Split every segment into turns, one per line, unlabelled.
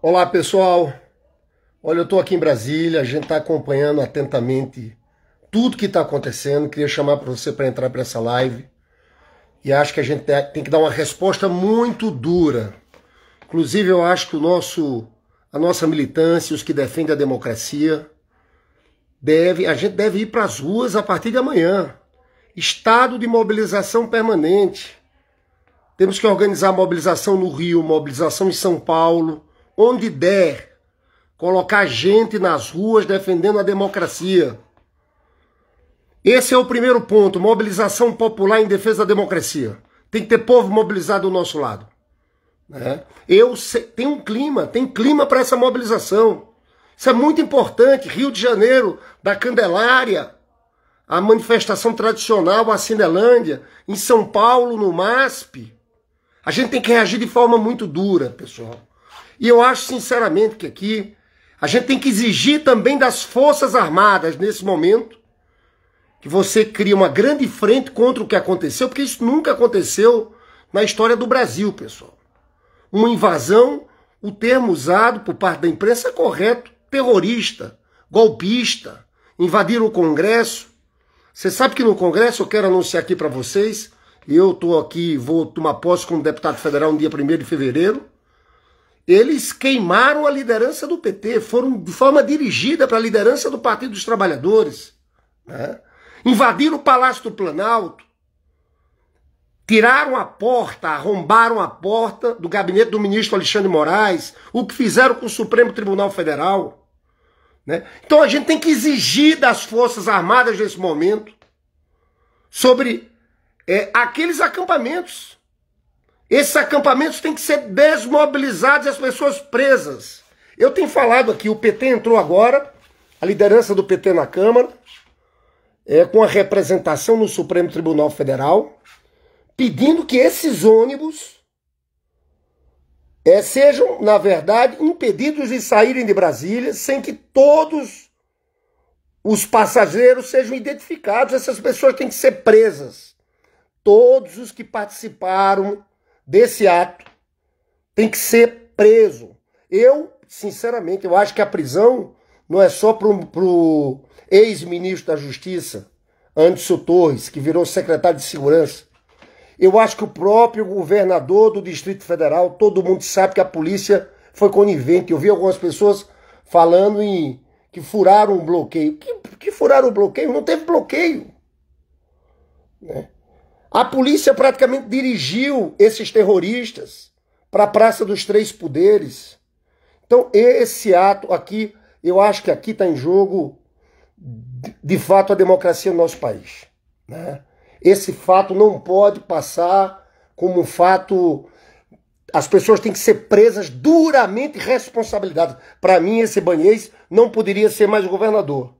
Olá pessoal, olha eu estou aqui em Brasília, a gente está acompanhando atentamente tudo que está acontecendo, queria chamar para você para entrar para essa live e acho que a gente tem que dar uma resposta muito dura. Inclusive eu acho que o nosso, a nossa militância, os que defendem a democracia, deve, a gente deve ir para as ruas a partir de amanhã. Estado de mobilização permanente. Temos que organizar mobilização no Rio, mobilização em São Paulo onde der, colocar gente nas ruas defendendo a democracia. Esse é o primeiro ponto, mobilização popular em defesa da democracia. Tem que ter povo mobilizado do nosso lado. Né? Eu sei, tem um clima, tem clima para essa mobilização. Isso é muito importante. Rio de Janeiro, da Candelária, a manifestação tradicional, a Cinelândia, em São Paulo, no MASP. A gente tem que reagir de forma muito dura, pessoal. E eu acho sinceramente que aqui a gente tem que exigir também das Forças Armadas nesse momento que você crie uma grande frente contra o que aconteceu, porque isso nunca aconteceu na história do Brasil, pessoal. Uma invasão, o termo usado por parte da imprensa é correto, terrorista, golpista, invadiram o Congresso. Você sabe que no Congresso, eu quero anunciar aqui para vocês, eu estou aqui, vou tomar posse como deputado federal no dia 1 de fevereiro, eles queimaram a liderança do PT, foram de forma dirigida para a liderança do Partido dos Trabalhadores, né? invadiram o Palácio do Planalto, tiraram a porta, arrombaram a porta do gabinete do ministro Alexandre Moraes, o que fizeram com o Supremo Tribunal Federal. Né? Então a gente tem que exigir das Forças Armadas nesse momento sobre é, aqueles acampamentos esses acampamentos têm que ser desmobilizados e as pessoas presas. Eu tenho falado aqui, o PT entrou agora, a liderança do PT na Câmara, é, com a representação no Supremo Tribunal Federal, pedindo que esses ônibus é, sejam, na verdade, impedidos de saírem de Brasília sem que todos os passageiros sejam identificados. Essas pessoas têm que ser presas. Todos os que participaram desse ato tem que ser preso. Eu, sinceramente, eu acho que a prisão não é só para o ex-ministro da Justiça, Anderson Torres, que virou secretário de Segurança. Eu acho que o próprio governador do Distrito Federal, todo mundo sabe que a polícia foi conivente. Eu vi algumas pessoas falando em que furaram um bloqueio. Que, que furaram o bloqueio? Não teve bloqueio. Né? A polícia praticamente dirigiu esses terroristas para a Praça dos Três Poderes. Então, esse ato aqui, eu acho que aqui está em jogo, de fato, a democracia no nosso país. Né? Esse fato não pode passar como um fato. As pessoas têm que ser presas duramente responsabilizadas. Para mim, esse banhês não poderia ser mais governador.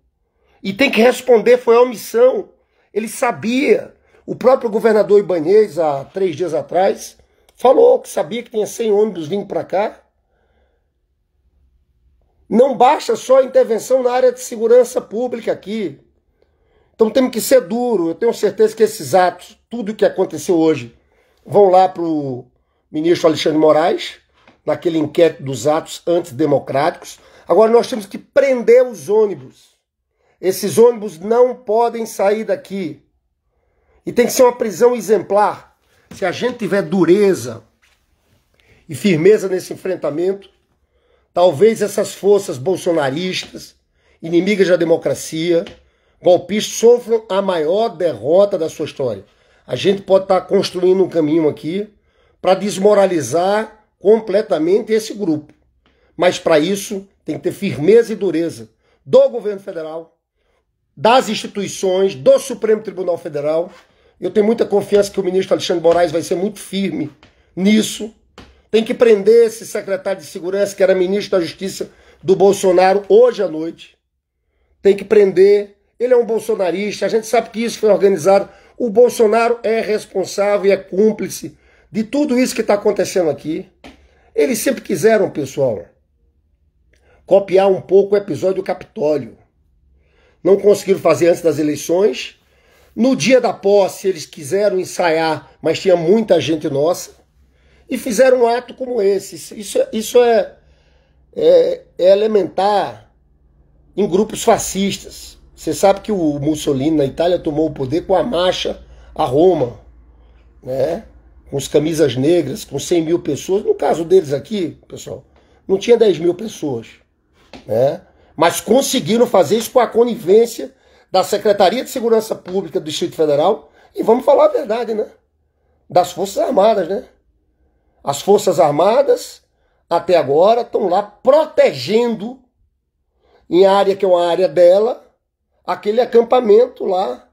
E tem que responder, foi a omissão. Ele sabia. O próprio governador Ibanez, há três dias atrás, falou que sabia que tinha 100 ônibus vindo para cá. Não basta só a intervenção na área de segurança pública aqui. Então temos que ser duro. Eu tenho certeza que esses atos, tudo o que aconteceu hoje, vão lá para o ministro Alexandre Moraes, naquele inquérito dos atos antidemocráticos. Agora nós temos que prender os ônibus. Esses ônibus não podem sair daqui. E tem que ser uma prisão exemplar. Se a gente tiver dureza e firmeza nesse enfrentamento, talvez essas forças bolsonaristas, inimigas da democracia, golpistas, sofram a maior derrota da sua história. A gente pode estar construindo um caminho aqui para desmoralizar completamente esse grupo. Mas para isso tem que ter firmeza e dureza do governo federal, das instituições, do Supremo Tribunal Federal eu tenho muita confiança que o ministro Alexandre Moraes vai ser muito firme nisso. Tem que prender esse secretário de segurança que era ministro da Justiça do Bolsonaro hoje à noite. Tem que prender. Ele é um bolsonarista, a gente sabe que isso foi organizado. O Bolsonaro é responsável e é cúmplice de tudo isso que está acontecendo aqui. Eles sempre quiseram, pessoal, copiar um pouco o episódio do Capitólio. Não conseguiram fazer antes das eleições no dia da posse, eles quiseram ensaiar, mas tinha muita gente nossa, e fizeram um ato como esse. Isso, isso é, é, é elementar em grupos fascistas. Você sabe que o Mussolini na Itália tomou o poder com a marcha a Roma, né? com as camisas negras, com 100 mil pessoas. No caso deles aqui, pessoal, não tinha 10 mil pessoas. Né? Mas conseguiram fazer isso com a conivência da Secretaria de Segurança Pública do Distrito Federal e vamos falar a verdade, né? Das Forças Armadas, né? As Forças Armadas, até agora, estão lá protegendo, em área que é uma área dela, aquele acampamento lá.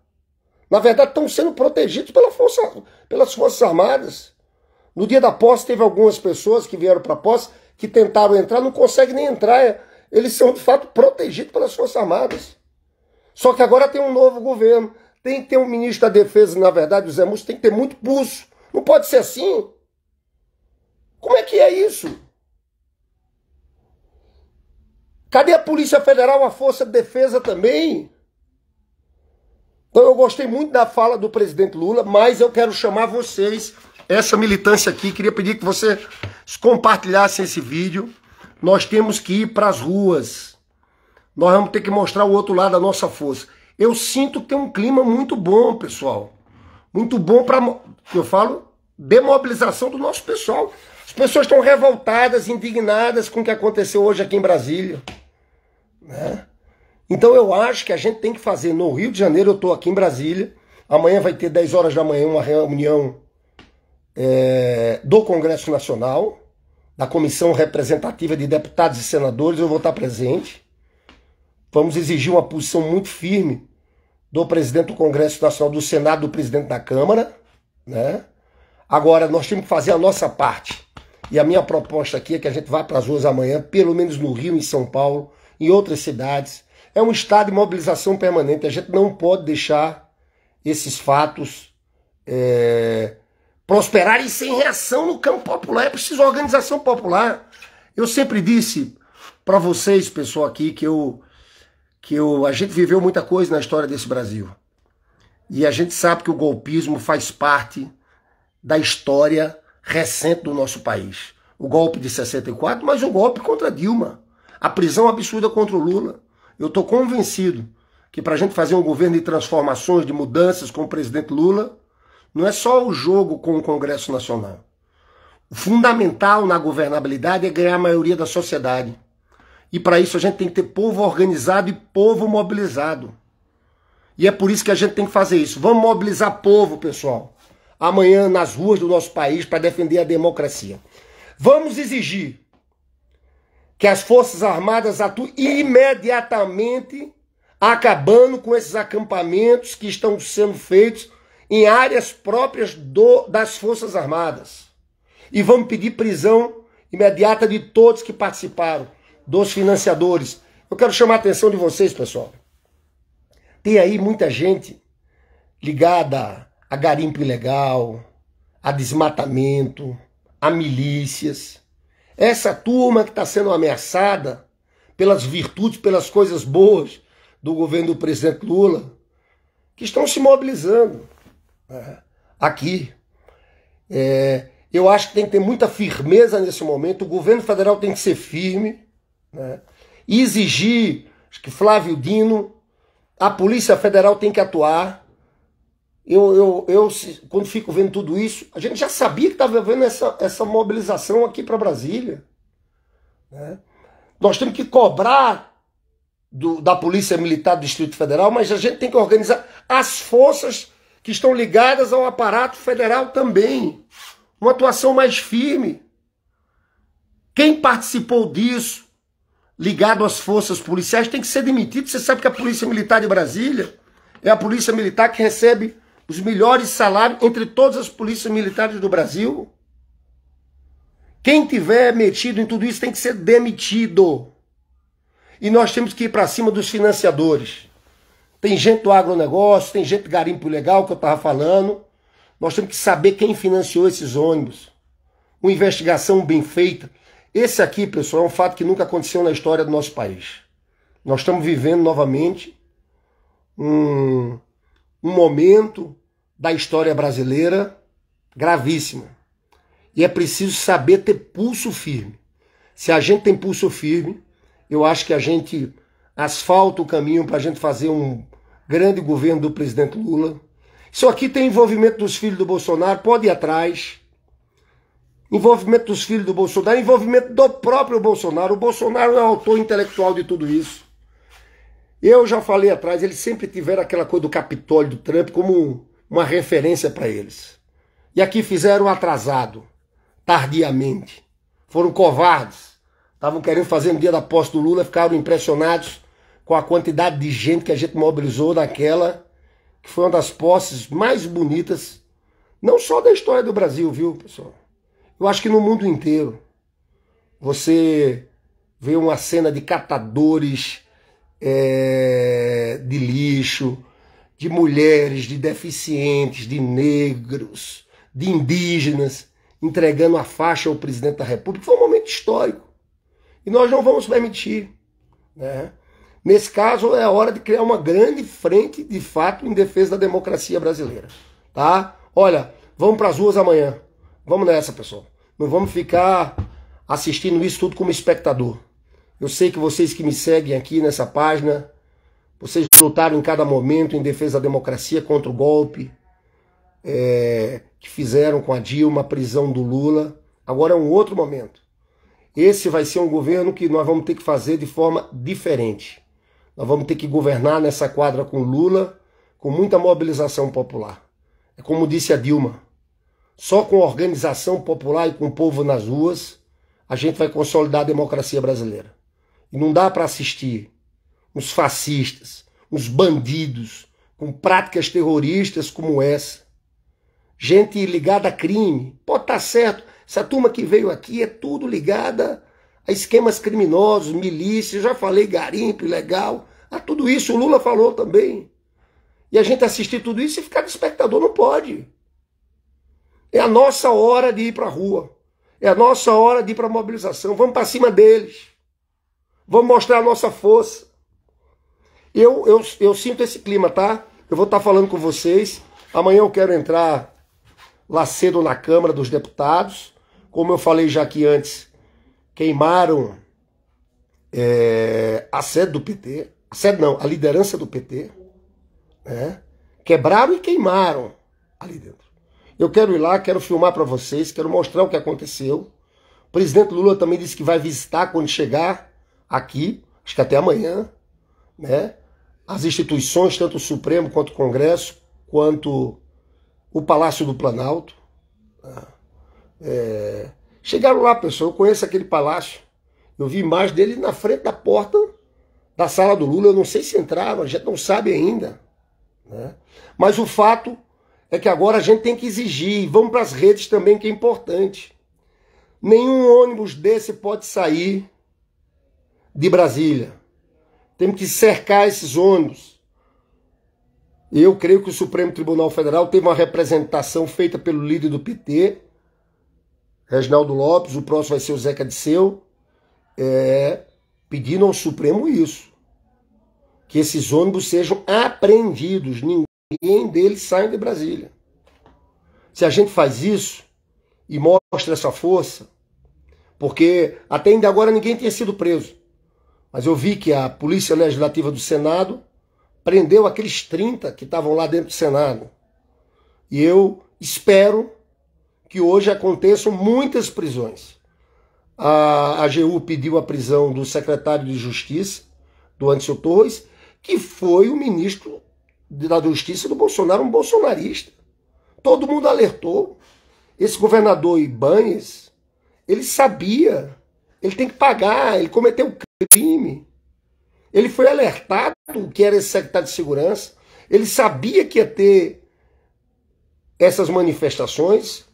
Na verdade, estão sendo protegidos pela força, pelas Forças Armadas. No dia da posse, teve algumas pessoas que vieram para a posse que tentaram entrar, não conseguem nem entrar. Eles são, de fato, protegidos pelas Forças Armadas. Só que agora tem um novo governo. Tem que ter um ministro da defesa, na verdade, o Zé Múcio tem que ter muito pulso. Não pode ser assim. Como é que é isso? Cadê a Polícia Federal, a Força de Defesa também? Então eu gostei muito da fala do presidente Lula, mas eu quero chamar vocês, essa militância aqui, queria pedir que vocês compartilhassem esse vídeo. Nós temos que ir para as ruas. Nós vamos ter que mostrar o outro lado da nossa força. Eu sinto que tem um clima muito bom, pessoal. Muito bom para. Eu falo demobilização do nosso pessoal. As pessoas estão revoltadas, indignadas com o que aconteceu hoje aqui em Brasília. Né? Então eu acho que a gente tem que fazer. No Rio de Janeiro, eu estou aqui em Brasília. Amanhã vai ter 10 horas da manhã uma reunião é, do Congresso Nacional, da Comissão Representativa de Deputados e Senadores. Eu vou estar presente. Vamos exigir uma posição muito firme do presidente do Congresso Nacional, do Senado, do presidente da Câmara, né? Agora, nós temos que fazer a nossa parte. E a minha proposta aqui é que a gente vá para as ruas amanhã, pelo menos no Rio, em São Paulo, em outras cidades. É um estado de mobilização permanente. A gente não pode deixar esses fatos é, prosperarem sem reação no campo popular. É preciso organização popular. Eu sempre disse para vocês, pessoal, aqui, que eu que eu, a gente viveu muita coisa na história desse Brasil. E a gente sabe que o golpismo faz parte da história recente do nosso país. O golpe de 64, mas o golpe contra Dilma. A prisão absurda contra o Lula. Eu estou convencido que para a gente fazer um governo de transformações, de mudanças com o presidente Lula, não é só o jogo com o Congresso Nacional. O fundamental na governabilidade é ganhar a maioria da sociedade. E para isso a gente tem que ter povo organizado e povo mobilizado. E é por isso que a gente tem que fazer isso. Vamos mobilizar povo, pessoal. Amanhã nas ruas do nosso país para defender a democracia. Vamos exigir que as Forças Armadas atuem imediatamente acabando com esses acampamentos que estão sendo feitos em áreas próprias do, das Forças Armadas. E vamos pedir prisão imediata de todos que participaram dos financiadores. Eu quero chamar a atenção de vocês, pessoal. Tem aí muita gente ligada a garimpo ilegal, a desmatamento, a milícias. Essa turma que está sendo ameaçada pelas virtudes, pelas coisas boas do governo do presidente Lula, que estão se mobilizando né, aqui. É, eu acho que tem que ter muita firmeza nesse momento. O governo federal tem que ser firme. Né? exigir que Flávio Dino, a Polícia Federal tem que atuar. Eu, eu, eu quando fico vendo tudo isso, a gente já sabia que estava vendo essa, essa mobilização aqui para Brasília. Né? Nós temos que cobrar do, da Polícia Militar do Distrito Federal, mas a gente tem que organizar as forças que estão ligadas ao aparato federal também. Uma atuação mais firme. Quem participou disso? ligado às forças policiais tem que ser demitido. Você sabe que a Polícia Militar de Brasília é a polícia militar que recebe os melhores salários entre todas as polícias militares do Brasil. Quem tiver metido em tudo isso tem que ser demitido. E nós temos que ir para cima dos financiadores. Tem gente do agronegócio, tem gente do garimpo legal que eu estava falando. Nós temos que saber quem financiou esses ônibus. Uma investigação bem feita. Esse aqui, pessoal, é um fato que nunca aconteceu na história do nosso país. Nós estamos vivendo novamente um, um momento da história brasileira gravíssimo. E é preciso saber ter pulso firme. Se a gente tem pulso firme, eu acho que a gente asfalta o caminho para a gente fazer um grande governo do presidente Lula. Isso aqui tem envolvimento dos filhos do Bolsonaro, pode ir atrás envolvimento dos filhos do Bolsonaro, envolvimento do próprio Bolsonaro. O Bolsonaro é o autor intelectual de tudo isso. Eu já falei atrás, eles sempre tiveram aquela coisa do Capitólio do Trump como uma referência para eles. E aqui fizeram atrasado, tardiamente. Foram covardes. Estavam querendo fazer no dia da posse do Lula, ficaram impressionados com a quantidade de gente que a gente mobilizou naquela, que foi uma das posses mais bonitas, não só da história do Brasil, viu, pessoal? Eu acho que no mundo inteiro você vê uma cena de catadores é, de lixo, de mulheres, de deficientes, de negros, de indígenas, entregando a faixa ao presidente da República. Foi um momento histórico. E nós não vamos permitir. Né? Nesse caso, é a hora de criar uma grande frente, de fato, em defesa da democracia brasileira. Tá? Olha, vamos para as ruas amanhã. Vamos nessa, pessoal. Não vamos ficar assistindo isso tudo como espectador. Eu sei que vocês que me seguem aqui nessa página, vocês lutaram em cada momento em defesa da democracia contra o golpe é, que fizeram com a Dilma, a prisão do Lula. Agora é um outro momento. Esse vai ser um governo que nós vamos ter que fazer de forma diferente. Nós vamos ter que governar nessa quadra com Lula, com muita mobilização popular. É como disse a Dilma, só com organização popular e com o povo nas ruas a gente vai consolidar a democracia brasileira. E não dá para assistir uns fascistas, uns bandidos, com práticas terroristas como essa. Gente ligada a crime. Pode estar tá certo, essa turma que veio aqui é tudo ligada a esquemas criminosos, milícias, já falei garimpo, ilegal. A ah, tudo isso o Lula falou também. E a gente assistir tudo isso e ficar de espectador não pode. É a nossa hora de ir para a rua. É a nossa hora de ir para a mobilização. Vamos para cima deles. Vamos mostrar a nossa força. Eu, eu, eu sinto esse clima, tá? Eu vou estar tá falando com vocês. Amanhã eu quero entrar lá cedo na Câmara dos Deputados. Como eu falei já aqui antes, queimaram é, a sede do PT. A sede não, a liderança do PT. Né? Quebraram e queimaram ali dentro. Eu quero ir lá, quero filmar para vocês, quero mostrar o que aconteceu. O presidente Lula também disse que vai visitar quando chegar aqui, acho que até amanhã, né? As instituições, tanto o Supremo quanto o Congresso, quanto o Palácio do Planalto. Tá? É... Chegaram lá, pessoal, eu conheço aquele palácio. Eu vi imagens dele na frente da porta da sala do Lula. Eu não sei se entraram, a gente não sabe ainda. Né? Mas o fato é que agora a gente tem que exigir. Vamos para as redes também, que é importante. Nenhum ônibus desse pode sair de Brasília. Temos que cercar esses ônibus. Eu creio que o Supremo Tribunal Federal teve uma representação feita pelo líder do PT, Reginaldo Lopes, o próximo vai ser o Zeca Disseu, é, pedindo ao Supremo isso. Que esses ônibus sejam apreendidos ninguém deles sai de Brasília. Se a gente faz isso e mostra essa força, porque até ainda agora ninguém tinha sido preso. Mas eu vi que a Polícia Legislativa do Senado prendeu aqueles 30 que estavam lá dentro do Senado. E eu espero que hoje aconteçam muitas prisões. A AGU pediu a prisão do secretário de Justiça, do Anderson Torres, que foi o ministro da justiça do Bolsonaro um bolsonarista. Todo mundo alertou. Esse governador Ibanez, ele sabia, ele tem que pagar, ele cometeu crime. Ele foi alertado que era esse secretário de segurança, ele sabia que ia ter essas manifestações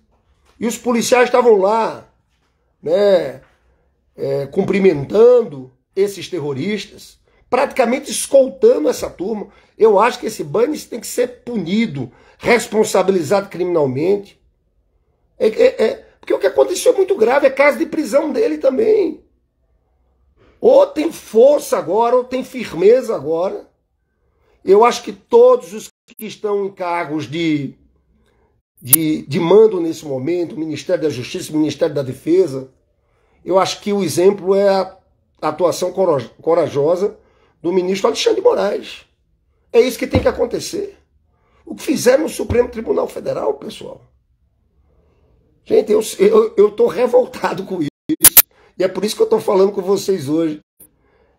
e os policiais estavam lá, né, é, cumprimentando esses terroristas praticamente escoltando essa turma. Eu acho que esse Banes tem que ser punido, responsabilizado criminalmente. É, é, é, porque o que aconteceu é muito grave, é caso de prisão dele também. Ou tem força agora, ou tem firmeza agora. Eu acho que todos os que estão em cargos de, de, de mando nesse momento, Ministério da Justiça, Ministério da Defesa, eu acho que o exemplo é a atuação corajosa do ministro Alexandre de Moraes. É isso que tem que acontecer. O que fizeram no Supremo Tribunal Federal, pessoal. Gente, eu estou eu, eu tô revoltado com isso. E é por isso que eu estou falando com vocês hoje.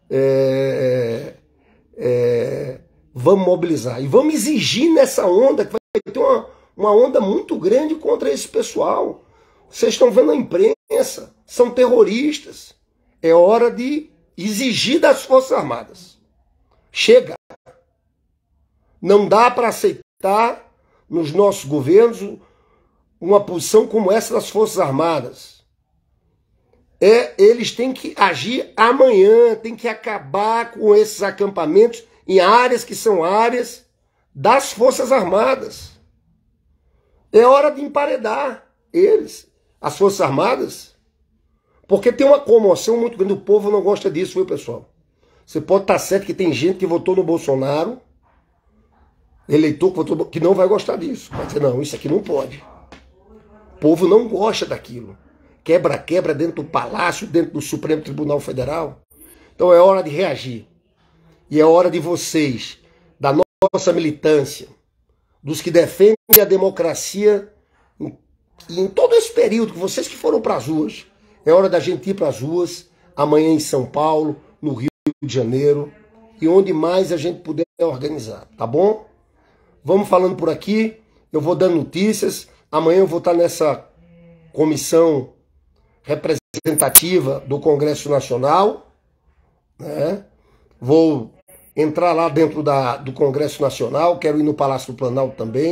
É, é, é, vamos mobilizar. E vamos exigir nessa onda, que vai ter uma, uma onda muito grande contra esse pessoal. Vocês estão vendo a imprensa, são terroristas. É hora de exigir das Forças Armadas Chega! Não dá para aceitar nos nossos governos uma posição como essa das Forças Armadas. É, eles têm que agir amanhã, têm que acabar com esses acampamentos em áreas que são áreas das Forças Armadas. É hora de emparedar eles, as Forças Armadas, porque tem uma comoção muito grande, o povo não gosta disso, viu, pessoal? Você pode estar tá certo que tem gente que votou no Bolsonaro, eleitor que, votou, que não vai gostar disso. Vai dizer, não, isso aqui não pode. O povo não gosta daquilo. Quebra-quebra dentro do Palácio, dentro do Supremo Tribunal Federal. Então é hora de reagir. E é hora de vocês, da nossa militância, dos que defendem a democracia em, em todo esse período, que vocês que foram para as ruas. É hora da gente ir para as ruas, amanhã em São Paulo, no Rio de Janeiro e onde mais a gente puder organizar, tá bom? Vamos falando por aqui, eu vou dando notícias. Amanhã eu vou estar nessa comissão representativa do Congresso Nacional, né? Vou entrar lá dentro da, do Congresso Nacional, quero ir no Palácio do Planalto também.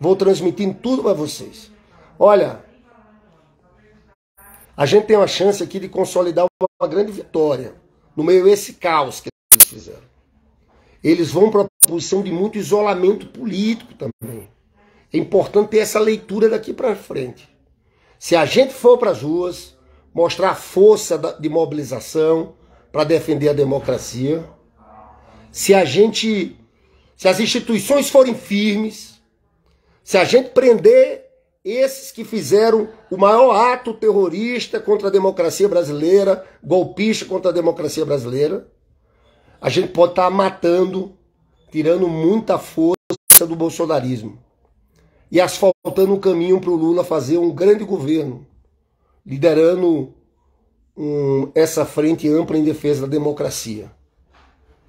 Vou transmitindo tudo para vocês. Olha, a gente tem uma chance aqui de consolidar uma grande vitória no meio desse esse caos que eles fizeram. Eles vão para a posição de muito isolamento político também. É importante ter essa leitura daqui para frente. Se a gente for para as ruas, mostrar a força de mobilização para defender a democracia, se a gente, se as instituições forem firmes, se a gente prender esses que fizeram o maior ato terrorista contra a democracia brasileira, golpista contra a democracia brasileira, a gente pode estar tá matando, tirando muita força do bolsonarismo e asfaltando o um caminho para o Lula fazer um grande governo, liderando um, essa frente ampla em defesa da democracia,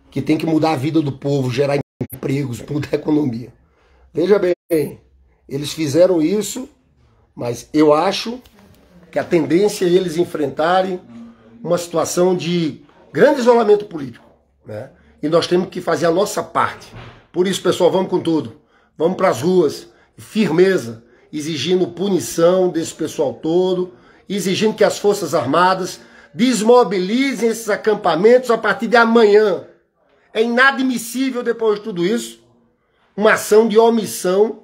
que tem que mudar a vida do povo, gerar empregos, mudar a economia. Veja bem, eles fizeram isso, mas eu acho que a tendência é eles enfrentarem uma situação de grande isolamento político. Né? E nós temos que fazer a nossa parte. Por isso, pessoal, vamos com tudo. Vamos para as ruas, firmeza, exigindo punição desse pessoal todo, exigindo que as Forças Armadas desmobilizem esses acampamentos a partir de amanhã. É inadmissível, depois de tudo isso, uma ação de omissão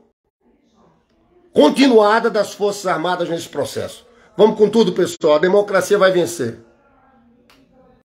continuada das Forças Armadas nesse processo. Vamos com tudo, pessoal. A democracia vai vencer.